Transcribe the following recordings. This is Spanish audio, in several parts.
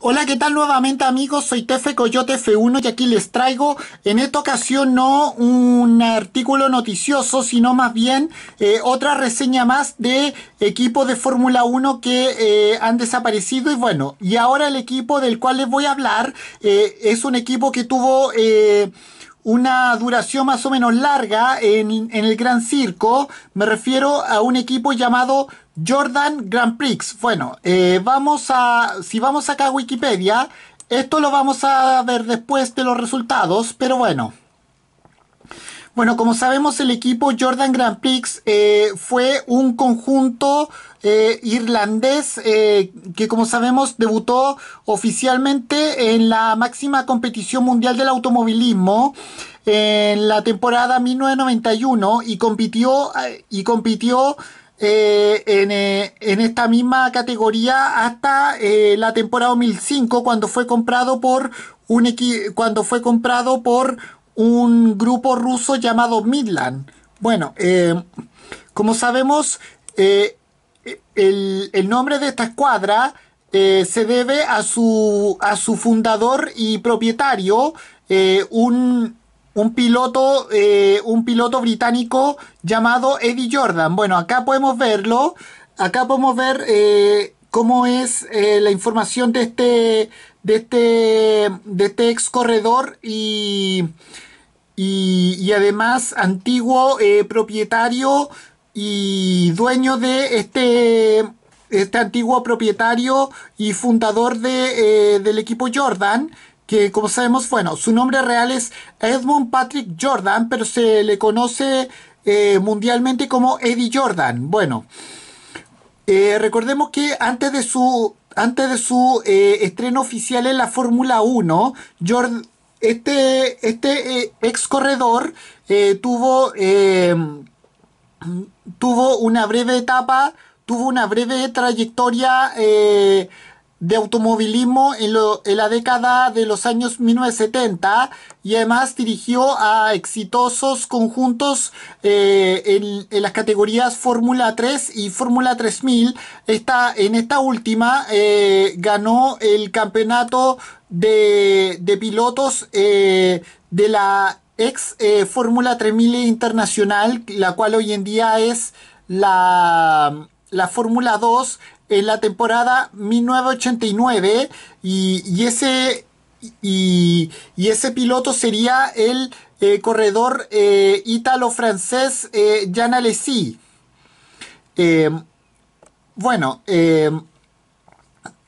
Hola, ¿qué tal nuevamente amigos? Soy Tefe Coyote F1 y aquí les traigo en esta ocasión no un artículo noticioso, sino más bien eh, otra reseña más de equipos de Fórmula 1 que eh, han desaparecido y bueno, y ahora el equipo del cual les voy a hablar eh, es un equipo que tuvo una duración más o menos larga en, el Gran Circo. Me refiero a un equipo llamado Jordan Grand Prix. Bueno, eh, vamos a, si vamos acá a Wikipedia, esto lo vamos a ver después de los resultados, pero bueno. Bueno, como sabemos, el equipo Jordan Grand Prix eh, fue un conjunto eh, irlandés eh, que como sabemos debutó oficialmente en la máxima competición mundial del automovilismo en la temporada 1991 y compitió eh, y compitió en, esta misma categoría hasta la temporada 2005 cuando fue comprado por un cuando fue comprado por un grupo ruso llamado Midland. Bueno, como sabemos, el, nombre de esta escuadra eh, se debe a su, a su fundador y propietario, eh, un, piloto, eh, un piloto británico llamado Eddie Jordan. Bueno, acá podemos verlo, acá podemos ver cómo es la información de este, de este, de este ex corredor y, y, y además antiguo propietario y dueño de este, este antiguo propietario y fundador eh, del equipo Jordan, que como sabemos, bueno, su nombre real es Edmund Patrick Jordan, pero se le conoce eh, mundialmente como Eddie Jordan. Bueno, eh, recordemos que antes de su, antes de su estreno oficial en la Fórmula 1, Jordan, este, este ex corredor tuvo tuvo una breve etapa, tuvo una breve trayectoria eh, de automovilismo en, la década de los años 1970 y además dirigió a exitosos conjuntos eh, en, las categorías Fórmula 3 y Fórmula 3000. en esta última eh, ganó el campeonato de, pilotos de la ex eh, Fórmula 3000 Internacional, la cual hoy en día es la, Fórmula 2 en la temporada 1989 y, ese, y, ese piloto sería el eh, corredor eh, italo francés Jean Eh, bueno, em,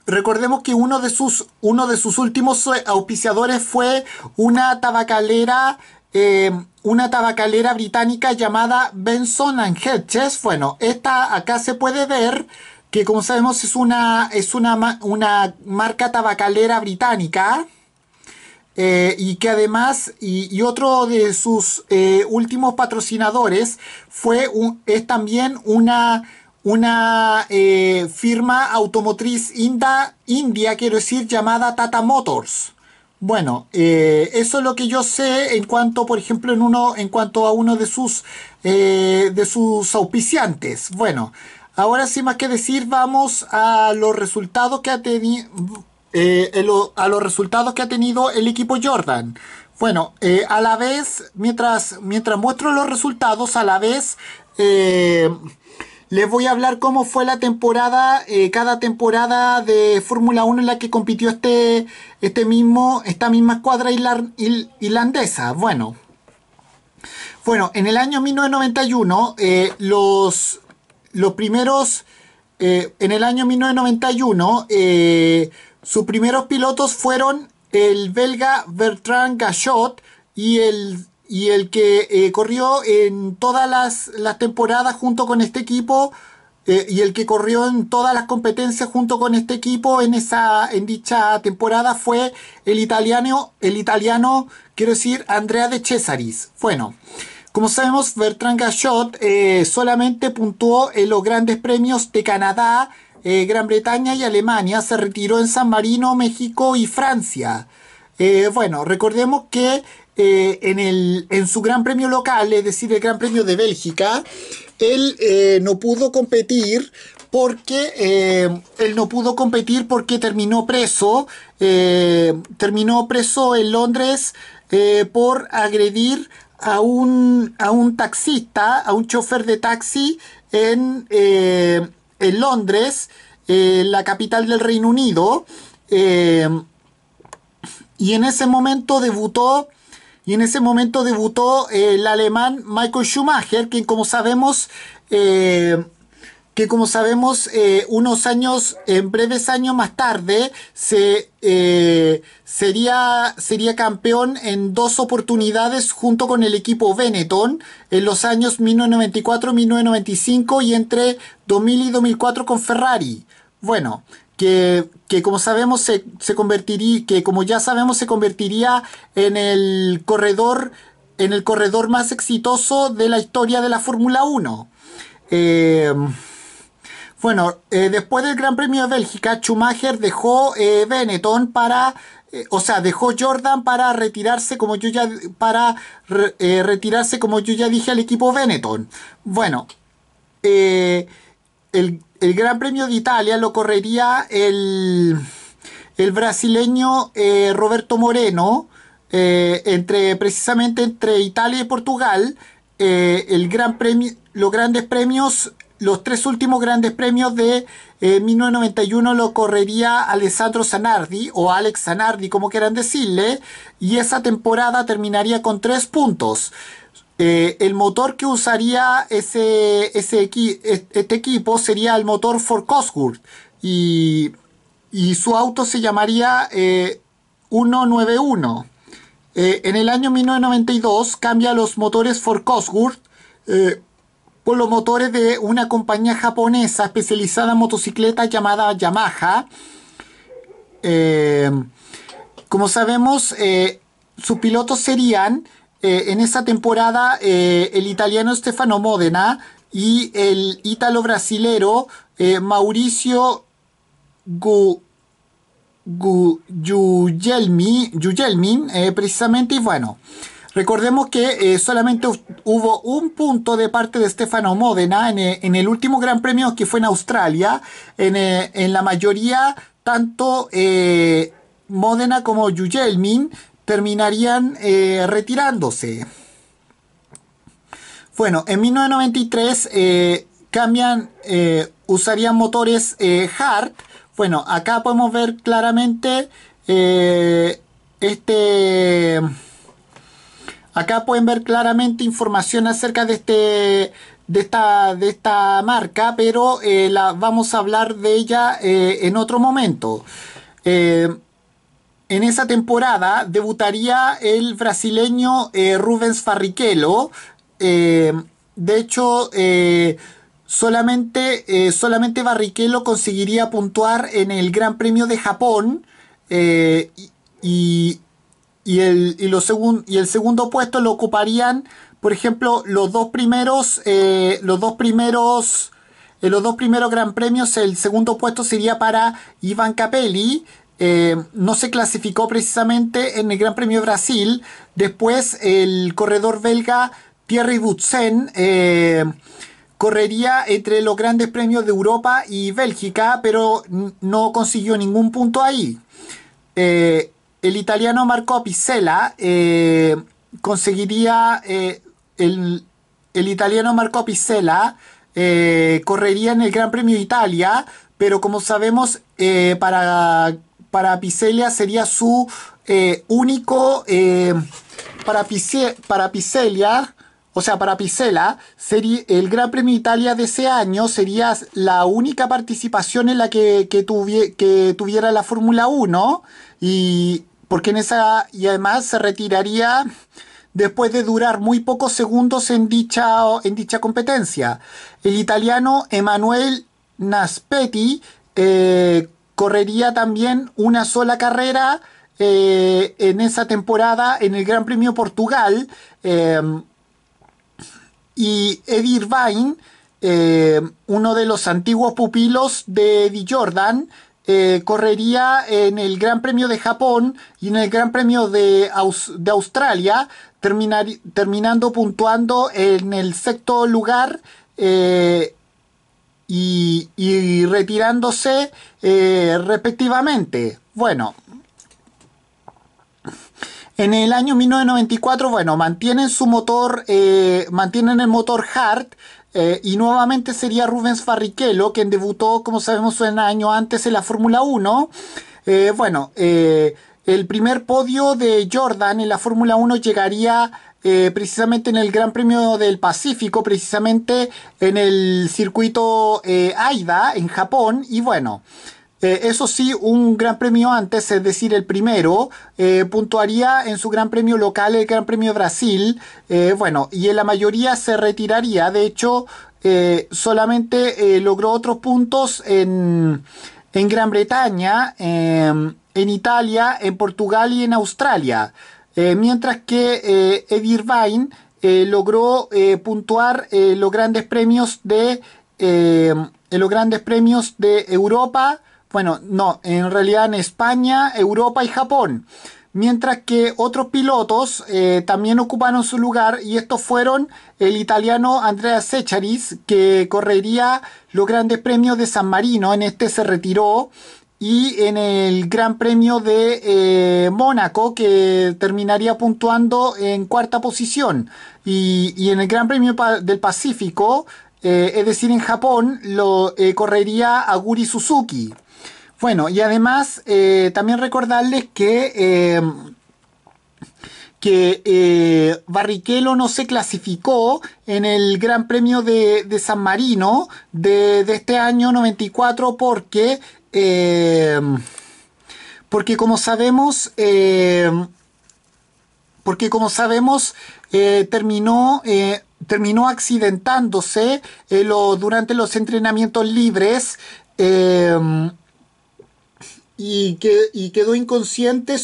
Recordemos que uno de sus, uno de sus últimos auspiciadores fue una tabacalera Em, una tabacalera británica llamada Benson and Hedges. Bueno, esta acá se puede ver que como sabemos es una, es una, marca tabacalera británica. Eh, y que además, y, otro de sus eh, últimos patrocinadores fue es también una, una eh, firma automotriz india, quiero decir, llamada Tata Motors. Bueno, eh, eso es lo que yo sé en cuanto, por ejemplo, en uno, en cuanto a uno de sus, eh, de sus auspiciantes. Bueno, ahora sí más que decir, vamos a los resultados que ha tenido, eh, a los resultados que ha tenido el equipo Jordan. Bueno, a la vez, mientras, mientras muestro los resultados, a la vez, les voy a hablar cómo fue la temporada, eh, cada temporada de Fórmula 1 en la que compitió este, este mismo, esta misma escuadra irlandesa. Bueno, bueno, en el año 1991, eh, los, los primeros, eh, en el año 1991, sus primeros pilotos fueron el belga Bertrand Gachot y el y el que eh, corrió en todas las, temporadas junto con este equipo eh, y el que corrió en todas las competencias junto con este equipo en esa en dicha temporada fue el italiano el italiano quiero decir Andrea de Cesaris bueno como sabemos Bertrand Gachot eh, solamente puntuó en los grandes premios de Canadá Gran Bretaña y Alemania se retiró en San Marino México y Francia bueno recordemos que eh, en, el, en su gran premio local, es decir, el gran premio de Bélgica, él eh, no pudo competir porque eh, él no pudo competir porque terminó preso, terminó preso en Londres por agredir a un, a un taxista, a un chofer de taxi en, en Londres, la capital del Reino Unido. y en ese momento debutó y en ese momento debutó eh, el alemán Michael Schumacher, quien como sabemos, eh, que como sabemos, eh, unos años, en breves años más tarde, se, sería, sería campeón en dos oportunidades junto con el equipo Benetton en los años 1994-1995 y entre 2000 y 2004 con Ferrari. Bueno, que, como sabemos se, convertiría, que como ya sabemos se convertiría en el corredor, en el corredor más exitoso de la historia de la Fórmula 1. Eh, bueno, eh, después del Gran Premio de Bélgica, Schumacher dejó eh, Benetton para, o sea, dejó Jordan para retirarse, como yo ya, para retirarse, como yo ya dije, al equipo Benetton. Bueno, el, Gran Premio de Italia lo correría el, el brasileño eh, Roberto Moreno, eh, entre precisamente entre Italia y Portugal, eh, el gran premio, los grandes premios, los tres últimos grandes premios de 1991 lo correría Alessandro Zanardi o Alex Zanardi, como quieran decirle, y esa temporada terminaría con tres puntos. Eh, el motor que usaría ese, este equipo sería el motor Ford Cosworth y, su auto se llamaría 191. Eh, eh, en el año 1992 cambia los motores Ford Cosworth por los motores de una compañía japonesa especializada en motocicletas llamada Yamaha. como sabemos, sus pilotos serían eh, en esta temporada eh, el italiano Stefano Modena y el ítalo brasilero eh, Mauricio Gugelmin, precisamente, y bueno. Recordemos que solamente hubo un punto de parte de Stefano Modena en, el último Gran Premio que fue en Australia. En, la mayoría, tanto Modena como Gugelmin terminarían eh, retirándose. Bueno, en 1993 eh, cambian, eh, usarían motores Hart. Bueno, acá podemos ver claramente este... Acá pueden ver claramente información acerca de este de esta, de esta marca, pero la, vamos a hablar de ella en otro momento. En esa temporada debutaría el brasileño eh, Rubens Barrichello. Eh, de hecho, eh, solamente, solamente Barrichello conseguiría puntuar en el Gran Premio de Japón. y, el, y el segundo puesto lo ocuparían, por ejemplo, los dos primeros, los dos primeros, en los dos primeros Gran Premios, el segundo puesto sería para Ivan Capelli, eh, no se clasificó precisamente en el Gran Premio Brasil. Después el corredor belga Thierry Butsen eh, correría entre los grandes premios de Europa y Bélgica, pero no consiguió ningún punto ahí. Eh, el italiano Marco Picella conseguiría el, italiano Marco Picella correría en el Gran Premio de Italia, pero como sabemos, para para Picelia sería su eh, único eh, para, para Picelia, o sea, para Picela, el Gran Premio Italia de ese año sería la única participación en la que, tuviera la Fórmula 1 y porque en esa y además se retiraría después de durar muy pocos segundos en dicha, en dicha competencia. El italiano Emanuel Naspetti eh, correría también una sola carrera eh, en esa temporada en el Gran Premio Portugal. Eh, y Eddie Irvine, eh, uno de los antiguos pupilos de Eddie Jordan, correría en el Gran Premio de Japón y en el Gran Premio de, Australia, terminando puntuando en el sexto lugar y, retirándose eh, respectivamente. Bueno, en el año 1994, bueno, mantienen su motor, eh, mantienen el motor Hart. Eh, y nuevamente sería Rubens Barrichello, quien debutó, como sabemos, un año antes en la Fórmula 1. bueno, el primer podio de Jordan en la Fórmula 1 llegaría eh, precisamente en el Gran Premio del Pacífico, precisamente en el circuito eh, Aida, en Japón, y bueno. Eh, eso sí, un gran premio antes, es decir, el primero, puntuaría en su gran premio local, el Gran Premio Brasil, bueno, y en la mayoría se retiraría, de hecho, solamente logró otros puntos en, en Gran Bretaña, en Italia, en Portugal y en Australia. Eh, mientras que eh, Eddie Irvine eh, logró eh, puntuar los grandes premios de los grandes premios de Europa, bueno, no, en realidad en España, Europa y Japón. Mientras que otros pilotos también ocuparon su lugar y estos fueron el italiano Andrea Secharis, que correría los grandes premios de San Marino, en este se retiró y en el Gran Premio de eh, Mónaco, que terminaría puntuando en cuarta posición. Y, en el Gran Premio del Pacífico, eh, es decir, en Japón, lo eh, correría Aguri Suzuki. Bueno, y además también recordarles que que eh, no se clasificó en el Gran Premio de, San Marino de, este año 94 porque, eh, porque como sabemos, eh, porque como sabemos, eh, terminó eh, terminó accidentándose durante los entrenamientos libres. Eh, y, que, y quedó inconsciente.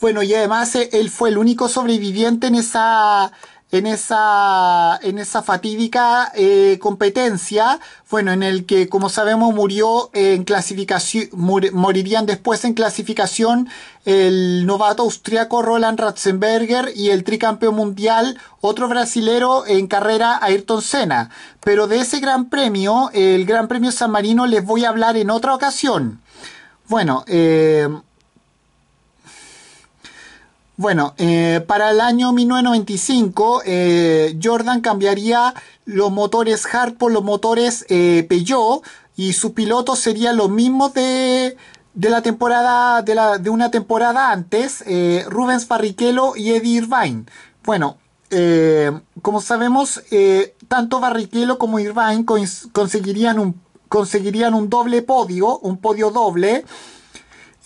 bueno, y además eh, él fue el único sobreviviente en esa, en esa, en esa fatídica eh, competencia, bueno, en el que, como sabemos, murió en clasificación, morirían después en clasificación el novato austriaco Roland Ratzenberger y el tricampeón mundial, otro brasilero en carrera, Ayrton Senna. Pero de ese gran premio, el Gran Premio San Marino, les voy a hablar en otra ocasión. Bueno, eh, bueno, eh, para el año 1995, eh, Jordan cambiaría los motores Hart por los motores Peugeot y su piloto sería lo mismo de, la temporada la, de, una temporada antes, Rubens Barrichello y Eddie Irvine. Bueno, como sabemos, tanto Barrichello como Irvine conseguirían un conseguirían un doble podio, un podio doble,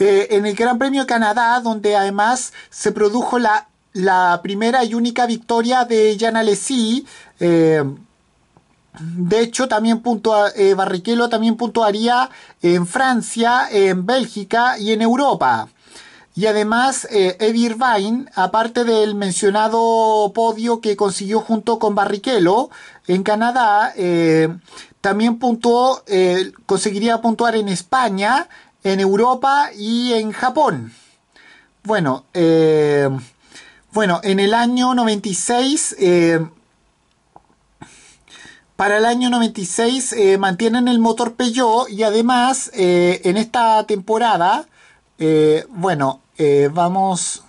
eh, en el Gran Premio de Canadá, donde además se produjo la, la primera y única victoria de Jan Alesi. Eh, de hecho, también eh, Barrichello también puntuaría en Francia, en Bélgica y en Europa. Y además, eh, Eddie Irvine, aparte del mencionado podio que consiguió junto con Barrichello en Canadá, también puntuó, eh, conseguiría puntuar en España, en Europa y en Japón. Bueno, eh, bueno, en el año 96, eh, para el año 96 mantienen el motor Peugeot y además en esta temporada, bueno, vamos...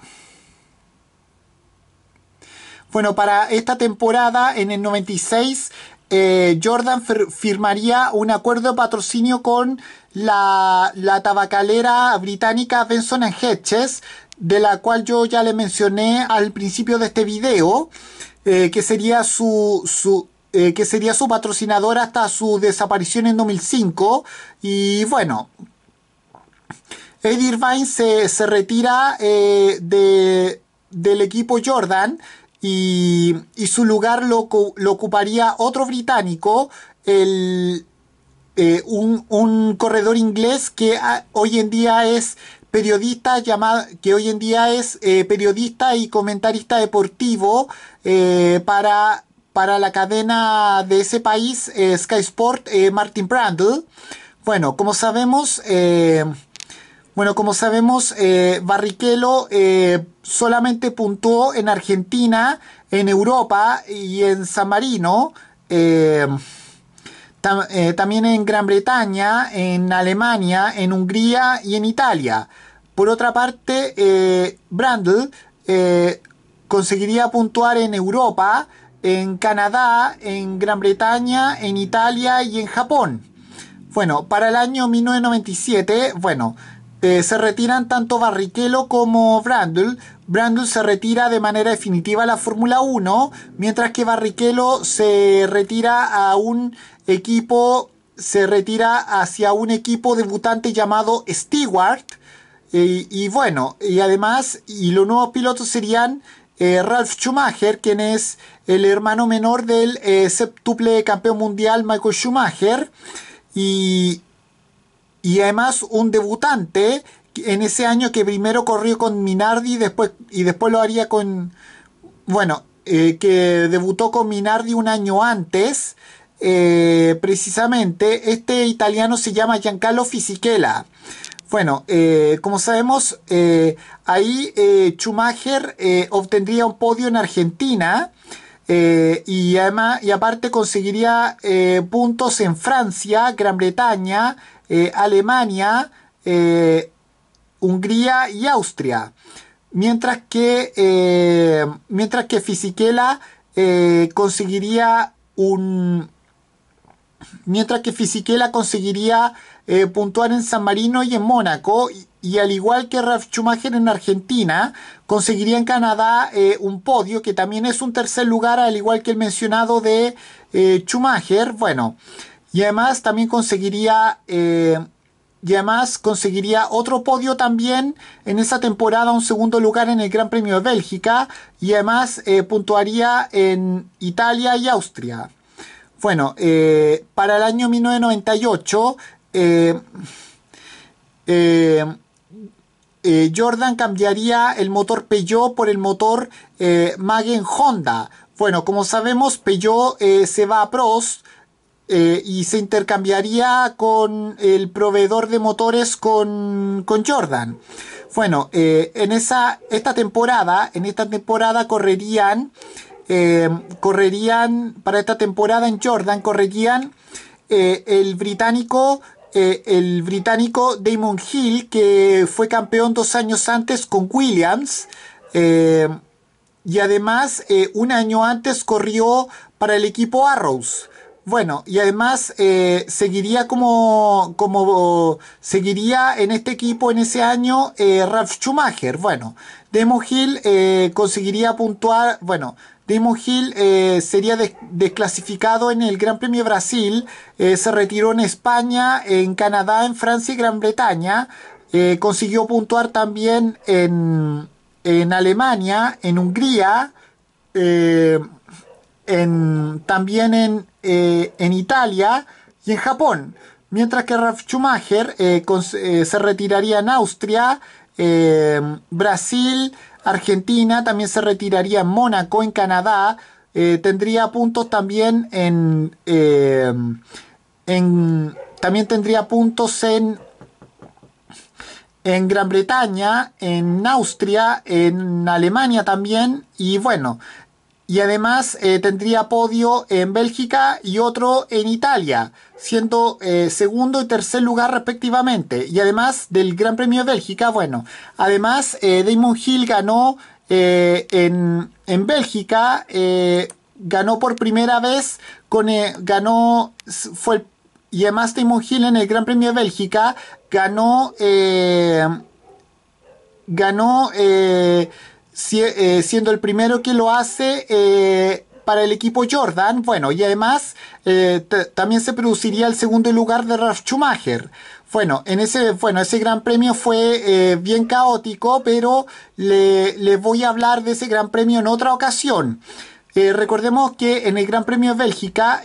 Bueno, para esta temporada en el 96 eh, Jordan firmaría un acuerdo de patrocinio con la, tabacalera británica Benson Hedges, de la cual yo ya le mencioné al principio de este video, eh, que sería su, eh, que sería su patrocinador hasta su desaparición en 2005. Y bueno, Eddie Irvine se, retira de, del equipo Jordan y, su lugar lo, ocuparía otro británico, el, eh, un, corredor inglés que ah, hoy en día es periodista llamado, que hoy en día es eh, periodista y comentarista deportivo eh, para, para la cadena de ese país, Sky Sport, Martin Brandle. Bueno, como sabemos, bueno, como sabemos, eh, Barrichello eh, solamente puntuó en Argentina, en Europa y en San Marino. Eh, también en Gran Bretaña, en Alemania, en Hungría y en Italia. Por otra parte, Brandl conseguiría puntuar en Europa, en Canadá, en Gran Bretaña, en Italia y en Japón. Bueno, para el año 1997, bueno, eh, se retiran tanto Barrichello como Brandl. Brandl se retira de manera definitiva a la Fórmula 1, mientras que Barrichello se retira a un equipo, se retira hacia un equipo debutante llamado Stewart. Eh, y bueno, y además, y los nuevos pilotos serían eh, Ralf Schumacher, quien es el hermano menor del septuple campeón mundial Michael Schumacher. Y, y además un debutante en ese año que primero corrió con Minardi y después, y después lo haría con, bueno, eh, que debutó con Minardi un año antes, eh, precisamente este italiano se llama Giancarlo Fisichella. Bueno, eh, como sabemos, ahí Schumacher obtendría un podio en Argentina y además y aparte conseguiría puntos en Francia, Gran Bretaña, eh, Alemania, eh, Hungría y Austria. Mientras que, eh, mientras que Fisichella conseguiría un... Mientras que conseguiría puntuar en San Marino y en Mónaco, y, al igual que Ralf Schumacher en Argentina, conseguiría en Canadá un podio, que también es un tercer lugar, al igual que el mencionado de Schumacher. Bueno, y además también conseguiría... Eh, además conseguiría otro podio también en esa temporada, un segundo lugar en el Gran Premio de Bélgica y además eh, puntuaría en Italia y Austria. Bueno, eh, para el año 1998, Jordan cambiaría el motor Peugeot por el motor Magen Honda. Bueno, como sabemos, Peugeot se va a Prost eh, y se intercambiaría con el proveedor de motores con, Jordan. Bueno, eh, en esta temporada, en esta temporada correrían, eh, correrían, para esta temporada en Jordan, correrían el británico, el británico Damon Hill, que fue campeón dos años antes con Williams, y además un año antes corrió para el equipo Arrows. Bueno, y además eh, seguiría como, como seguiría en este equipo en ese año eh, Ralf Schumacher. Bueno, Demo Hill eh, conseguiría puntuar, bueno, Demo Hill sería desclasificado en el Gran Premio Brasil, se retiró en España, en Canadá, en Francia y Gran Bretaña, consiguió puntuar también en, en Alemania, en Hungría, en, también eh, en, Italia y en Japón. Mientras que Ralf Schumacher eh, eh, se retiraría en Austria, Brasil, Argentina, también se retiraría en Mónaco, en Canadá. tendría puntos también en, en, También tendría puntos en. En Gran Bretaña, en Austria, en Alemania también. Y bueno, y además eh, tendría podio en Bélgica y otro en Italia, siendo eh, segundo y tercer lugar respectivamente. Y además del Gran Premio de Bélgica, bueno, además eh, Damon Hill ganó en, Bélgica, ganó por primera vez, con, ganó, fue y además Damon Hill en el Gran Premio de Bélgica ganó, ganó, eh, siendo el primero que lo hace eh, para el equipo Jordan. Bueno, y además eh, también se produciría el segundo lugar de Ralf Schumacher. Bueno, en ese, bueno, ese gran premio fue bien caótico, pero le, les voy a hablar de ese gran premio en otra ocasión. recordemos que en el Gran Premio de Bélgica,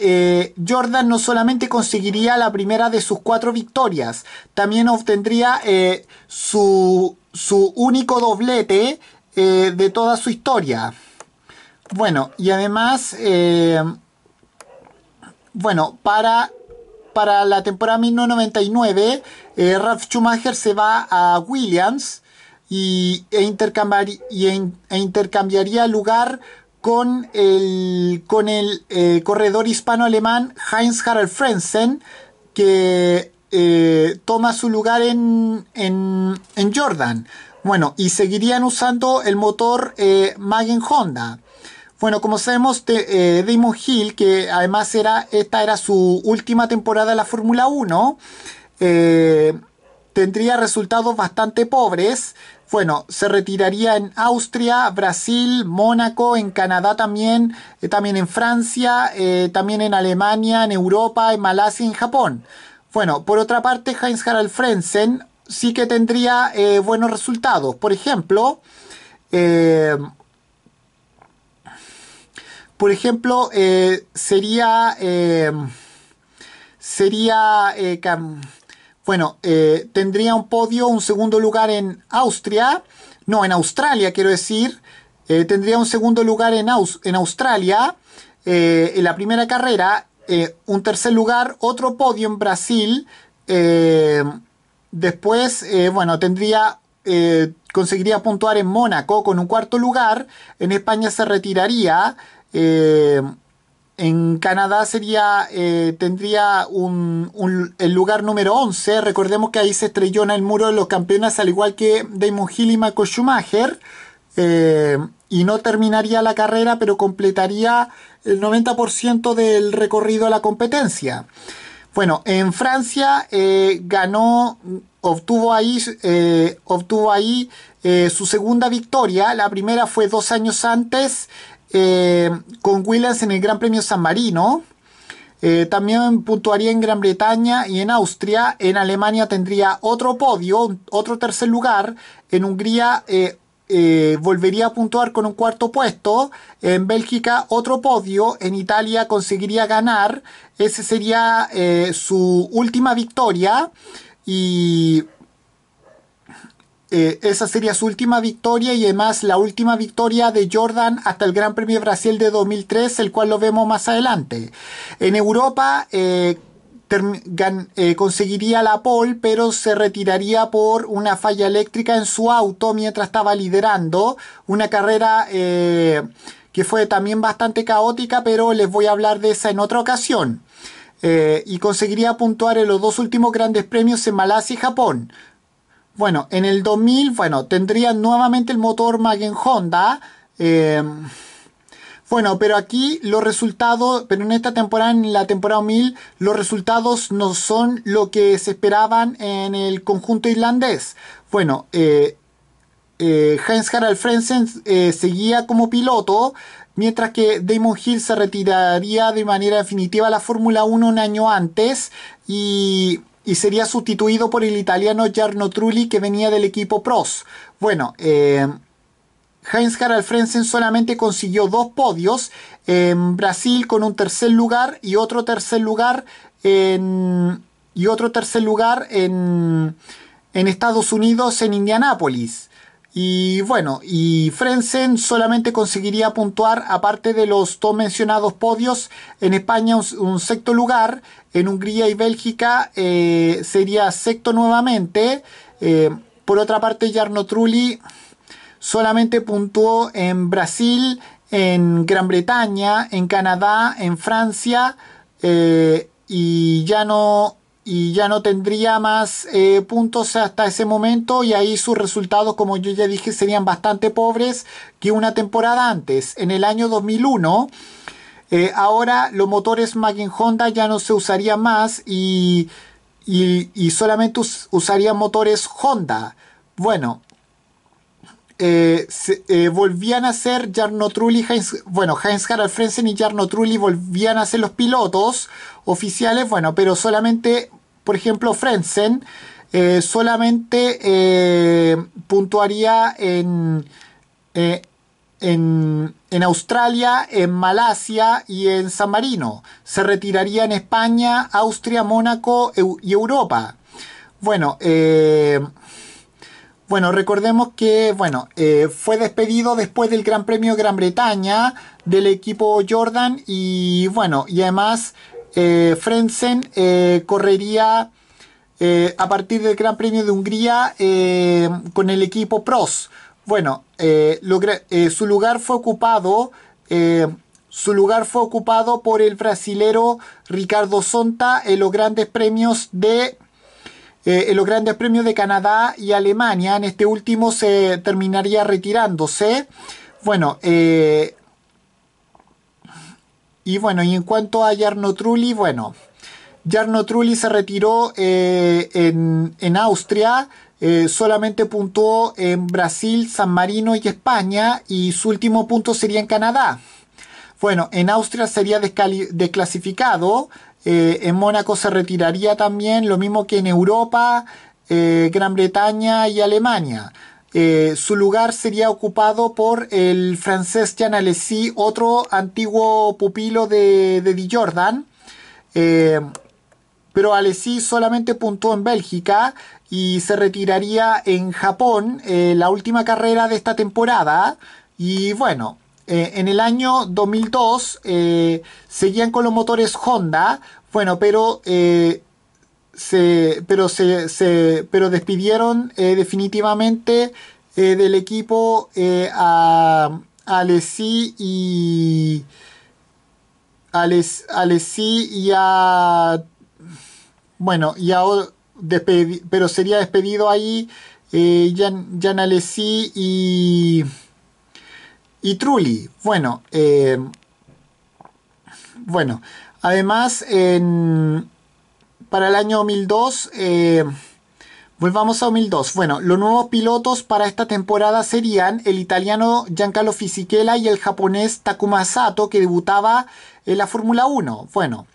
Jordan no solamente conseguiría la primera de sus cuatro victorias, también obtendría su, su, único doblete eh, de toda su historia. Bueno, y además, eh, bueno, para, para la temporada 1999, eh, Ralf Schumacher se va a Williams y, e, e intercambiaría lugar con el, con el corredor hispano-alemán Heinz Harald Frenzen, que toma su lugar en, en, en Jordan. Bueno, y seguirían usando el motor eh, Magen Honda. Bueno, como sabemos, de, eh, Damon Hill, que además era, esta era su última temporada de la Fórmula 1, eh, tendría resultados bastante pobres. Bueno, se retiraría en Austria, Brasil, Mónaco, en Canadá también, también en Francia, también en Alemania, en Europa, en Malasia y en Japón. Bueno, por otra parte, Heinz Harald Frenzen, sí que tendría eh, buenos resultados. Por ejemplo, eh, por ejemplo, eh, sería, sería, bueno, tendría un podio, un segundo lugar en Austria, no, en Australia quiero decir, tendría un segundo lugar en, Aus en Australia, en la primera carrera, un tercer lugar, otro podio en Brasil, Después, eh, bueno, tendría eh, conseguiría puntuar en Mónaco con un cuarto lugar. En España se retiraría. Eh, en Canadá sería, tendría el lugar número 11. Recordemos que ahí se estrelló en el muro de los campeones, al igual que Damon Hill y Michael Schumacher. y no terminaría la carrera, pero completaría el 90% del recorrido a la competencia. Bueno, en Francia eh, ganó, obtuvo ahí, eh, obtuvo ahí eh, su segunda victoria. La primera fue dos años antes con Williams en el Gran Premio San Marino. también puntuaría en Gran Bretaña y en Austria. En Alemania tendría otro podio, otro tercer lugar. En Hungría eh, volvería a puntuar con un cuarto puesto, en Bélgica otro podio, en Italia conseguiría ganar, esa sería eh, su última victoria y eh, esa sería su última victoria y además la última victoria de Jordan hasta el Gran Premio Brasil de 2003, el cual lo vemos más adelante. En Europa, eh, conseguiría la pole, pero se retiraría por una falla eléctrica en su auto mientras estaba liderando una carrera eh, que fue también bastante caótica, pero les voy a hablar de esa en otra ocasión. Eh, y conseguiría puntuar en los dos últimos grandes premios en Malasia y Japón. Bueno, en el 2000, bueno, tendría nuevamente el motor Magen Honda. Bueno, pero aquí los resultados, pero en esta temporada, en la temporada 1000, los resultados no son lo que se esperaban en el conjunto irlandés. Bueno, eh, eh Heinz Harald Frenzen eh, seguía como piloto, mientras que Damon Hill se retiraría de manera definitiva a la Fórmula 1 un año antes y, sería sustituido por el italiano Jarno Trulli que venía del equipo Pros. Bueno, eh, Heinz Harald Frenzen solamente consiguió dos podios en Brasil con un tercer lugar y otro tercer lugar en, y otro tercer lugar en, en Estados Unidos en Indianápolis. Y bueno, y Frenzen solamente conseguiría puntuar, aparte de los dos mencionados podios, en España un, sexto lugar, en Hungría y Bélgica eh, sería sexto nuevamente. Eh, por otra parte, Jarno Trulli solamente puntuó en Brasil, en Gran Bretaña, en Canadá, en Francia eh, y ya no y ya no tendría más eh, puntos hasta ese momento y ahí sus resultados, como yo ya dije, serían bastante pobres que una temporada antes, en el año 2001. Eh, ahora los motores en Honda ya no se usarían más y, solamente usarían motores Honda. Bueno, eh, eh, volvían a ser Jarno Trulli, Heinz, bueno, Heinz Harald Frenzen y Jarno Trulli volvían a ser los pilotos oficiales, bueno, pero solamente, por ejemplo, Frenzen eh, solamente puntuaría en, en, Australia, en Malasia y en San Marino. Se retiraría en España, Austria, Mónaco y Europa. Bueno, eh, bueno, recordemos que bueno, eh, fue despedido después del Gran Premio de Gran Bretaña del equipo Jordan y bueno, y además eh, Frenzen eh, correría eh, a partir del Gran Premio de Hungría con el equipo Pros. Bueno, su lugar fue ocupado su lugar fue ocupado por el brasilero Ricardo Sonta en los grandes premios de eh, en los grandes premios de Canadá y Alemania. En este último se terminaría retirándose. Bueno, eh, y bueno, y en cuanto a Jarno Trulli, bueno, Jarno Trulli se retiró eh, en, Austria, solamente puntuó en Brasil, San Marino y España, y su último punto sería en Canadá. Bueno, en Austria sería desclasificado, eh, en Mónaco se retiraría también, lo mismo que en Europa, eh, Gran Bretaña y Alemania. Eh, su lugar sería ocupado por el francés Jean Alessi, otro antiguo pupilo de, de Di Jordan. pero Alessi solamente puntó en Bélgica y se retiraría en Japón la última carrera de esta temporada. Y bueno, eh, en el año 2002 eh, seguían con los motores Honda, bueno, pero... Eh, se, pero, se, pero despidieron definitivamente del equipo a Alessi y Alessi y a bueno y a pero sería despedido ahí eh, Jan, Jan y y Trulli, bueno, eh, bueno, además para el año 2002, eh, volvamos a 2002, bueno, los nuevos pilotos para esta temporada serían el italiano Giancarlo Fisichella y el japonés Takuma Sato que debutaba en la Fórmula 1. Bueno,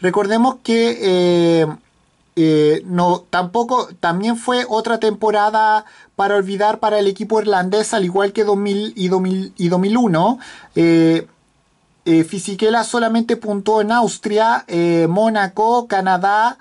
recordemos que... Eh, eh, no, tampoco, también fue otra temporada para olvidar para el equipo irlandés, al igual que 2000 y, 2001. Eh, eh, Fisichella solamente puntó en Austria, eh, Mónaco, Canadá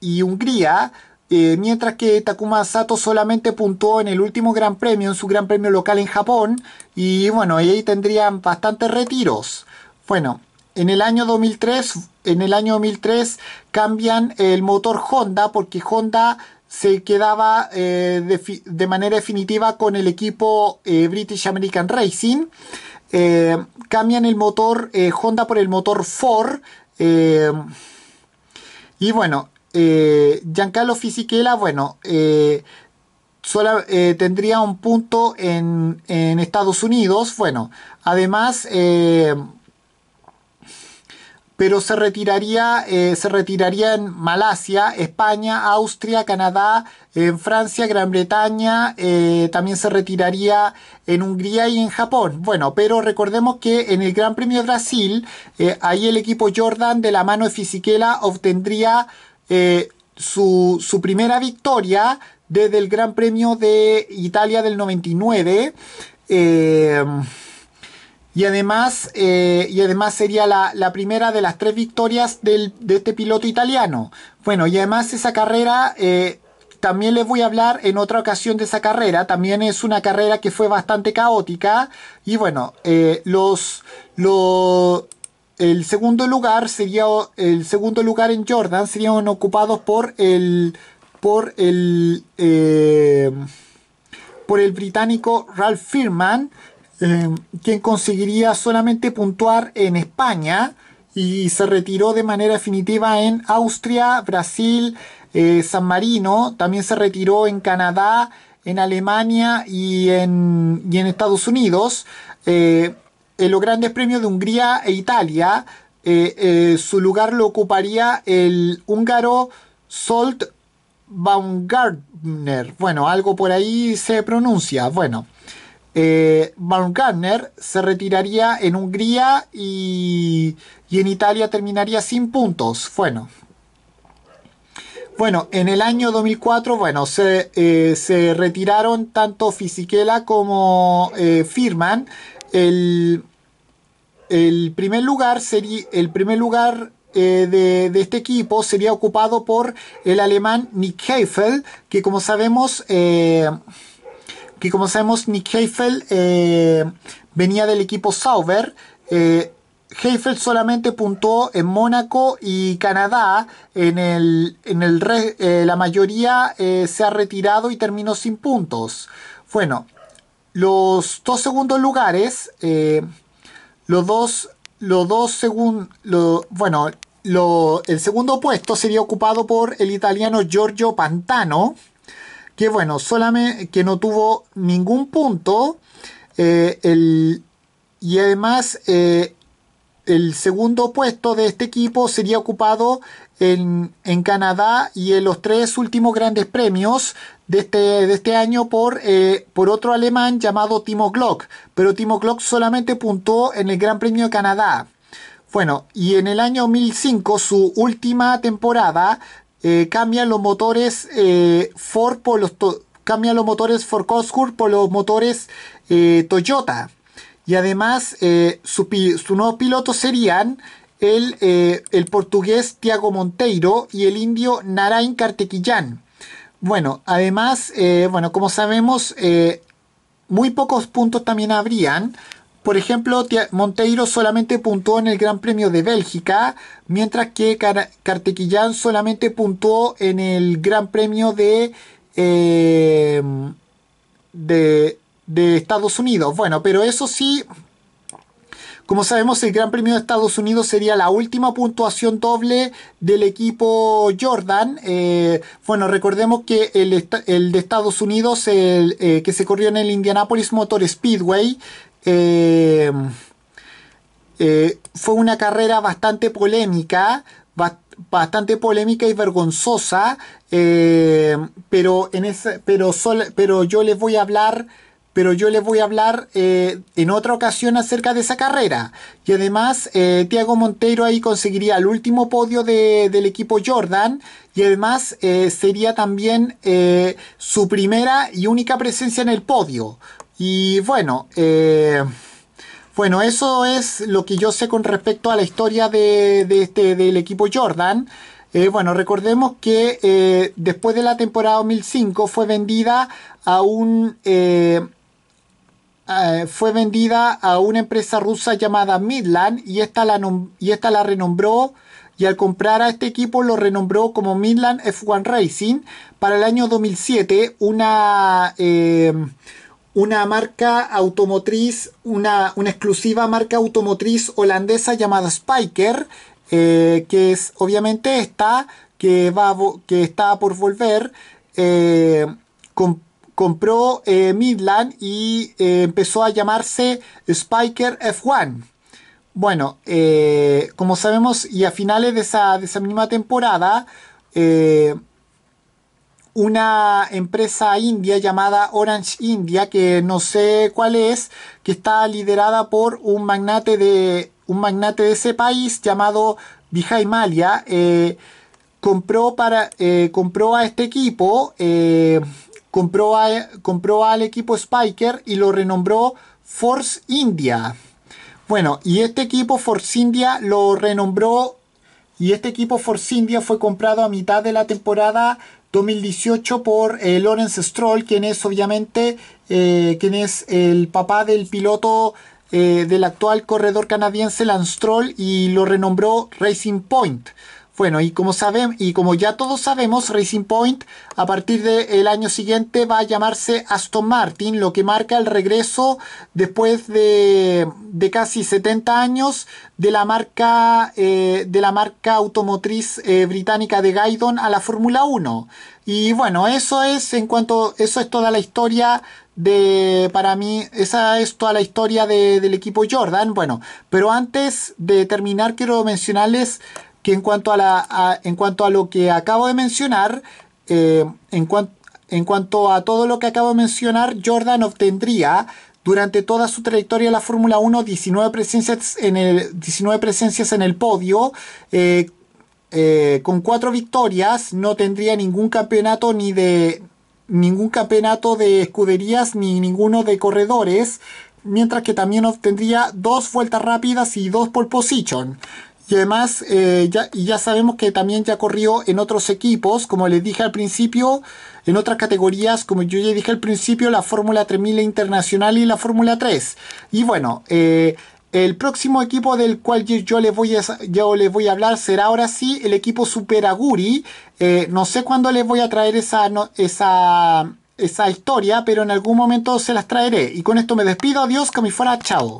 y Hungría. mientras que Takuma Sato solamente puntó en el último Gran Premio, en su Gran Premio local en Japón. Y bueno, ahí tendrían bastantes retiros. Bueno, en el año 2003, en el año 2003 cambian el motor Honda porque Honda se quedaba eh, de, manera definitiva con el equipo eh, British American Racing. Eh, cambian el motor Honda por el motor Ford. y bueno, Giancarlo Fisichella, bueno, Solo, tendría un punto en, Estados Unidos. Bueno, además, pero se retiraría, eh, se en Malasia, España, Austria, Canadá, eh, en Francia, Gran Bretaña, eh, también se retiraría en Hungría y en Japón. Bueno, pero recordemos que en el Gran Premio de Brasil, ahí el equipo Jordan de la mano de Fisichella obtendría su, primera victoria desde el Gran Premio de Italia del 99. Y además, eh, y además sería la, primera de las tres victorias de este piloto italiano. Bueno, y además esa carrera, eh, también les voy a hablar en otra ocasión de esa carrera. También es una carrera que fue bastante caótica. Y bueno, eh, los, el segundo lugar sería, el segundo lugar en Jordan serían ocupados por el, por el, por el británico Ralph Firman Em, quien conseguiría solamente puntuar en España y se retiró de manera definitiva en Austria, Brasil, eh, San Marino, también se retiró en Canadá, en Alemania y en, Estados Unidos. Eh, en los grandes premios de Hungría e Italia, eh, su lugar lo ocuparía el húngaro Solt Baumgartner. Bueno, algo por ahí se pronuncia. Bueno. Eh, Baumgartner se retiraría en Hungría y, y en Italia terminaría sin puntos. Bueno, bueno, en el año 2004, bueno, se, eh, se retiraron tanto Fisichella como eh, Firman. El, el, primer lugar, sería, el primer lugar eh, de, de, este equipo sería ocupado por el alemán Nick Heifel, que como sabemos que como sabemos Nick Heifel eh, venía del equipo Sauber. Eh, Heifel solamente puntuó en Mónaco y Canadá. En, el, en el eh, la mayoría eh, se ha retirado y terminó sin puntos. Bueno, los dos segundos lugares, los dos, los dos según... bueno, el segundo puesto sería ocupado por el italiano Giorgio Pantano que bueno, solamente que no tuvo ningún punto. Eh, y además eh, el segundo puesto de este equipo sería ocupado en, Canadá y en los tres últimos grandes premios de este, de este año por, eh, por otro alemán llamado Timo Glock. Pero Timo Glock solamente puntó en el Gran Premio de Canadá. Bueno, y en el año 2005, su última temporada, eh, eh, cambian los motores Ford por los motores Cosworth eh, por los motores Toyota y además su nuevo piloto serían el, el portugués Tiago Monteiro y el indio Narain Cartequillán. Bueno, además, bueno, como sabemos, muy pocos puntos también habrían por ejemplo, Monteiro solamente puntuó en el Gran Premio de Bélgica, mientras que Cartequillán solamente puntuó en el Gran Premio de, eh, de, de Estados Unidos. Bueno, pero eso sí, como sabemos, el Gran Premio de Estados Unidos sería la última puntuación doble del equipo Jordan. Eh, bueno, recordemos que el, de Estados Unidos, eh, que se corrió en el Indianapolis Motor Speedway, eh, eh, fue una carrera bastante polémica, bastante polémica y vergonzosa, eh, pero, en pero, pero yo les voy a hablar pero yo les voy a hablar en otra ocasión acerca de esa carrera. Y además, Tiago Monteiro ahí conseguiría el último podio del equipo Jordan. Y además sería también su primera y única presencia en el podio. Y bueno, eh, bueno, eso es lo que yo sé con respecto a la historia de, este, del equipo Jordan. Eh, bueno, recordemos que eh, después de la temporada 2005 fue vendida a un... fue vendida a una empresa rusa llamada Midland y esta, la y la renombró y al comprar a este equipo lo renombró como Midland F1 Racing. Para el año 2007 una, una marca automotriz, una, una exclusiva marca automotriz holandesa llamada Spiker, eh, que es obviamente esta, que, va, que está por volver, eh, compró eh, Midland y empezó a llamarse Spiker F1. Bueno, como sabemos, y a finales de esa, de esa misma temporada, una empresa india llamada Orange India, que no sé cuál es, que está liderada por un magnate de, un magnate de ese país llamado Vijay Malia. Eh, compró, para, eh, compró a este equipo, eh, compró, compró al equipo Spiker y lo renombró Force India. Bueno, y este equipo Force India lo renombró y este equipo Force India fue comprado a mitad de la temporada 2018 por eh, Lawrence Stroll, quien es obviamente eh, es el papá del piloto eh, del actual corredor canadiense Lance Stroll y lo renombró Racing Point. Bueno, y como, saben, y como ya todos sabemos, Racing Point a partir del año siguiente va a llamarse Aston Martin, lo que marca el regreso después de, casi 70 años de la marca, eh, de la marca automotriz eh, británica de Gaidon a la Fórmula 1. Y bueno, eso es en cuanto, eso es toda la historia de, para mí, esa es toda la historia del equipo Jordan. Bueno, pero antes de terminar quiero mencionarles que en cuanto a, la, en cuanto a lo que acabo de mencionar, eh, en, en cuanto a todo lo que acabo de mencionar, Jordan obtendría durante toda su trayectoria en la Fórmula 1 19 presencias en el, 19 presencias en el podio. Eh, eh, con cuatro victorias no tendría ningún campeonato ni de ningún campeonato de escuderías ni ninguno de corredores mientras que también obtendría dos vueltas rápidas y dos pole position eh, y además, ya, ya sabemos que también ya corrió en otros equipos, como les dije al principio, en otras categorías, como yo ya dije al principio, la Fórmula 3000 Internacional y la Fórmula 3. Y bueno, eh, el próximo equipo del cual yo les voy a, yo les voy a hablar será ahora sí el equipo Super Aguri. Eh, no sé cuándo les voy a traer esa, esa, esa historia, pero en algún momento se las traeré. Y con esto me despido. Adiós, que me fuera. Chao.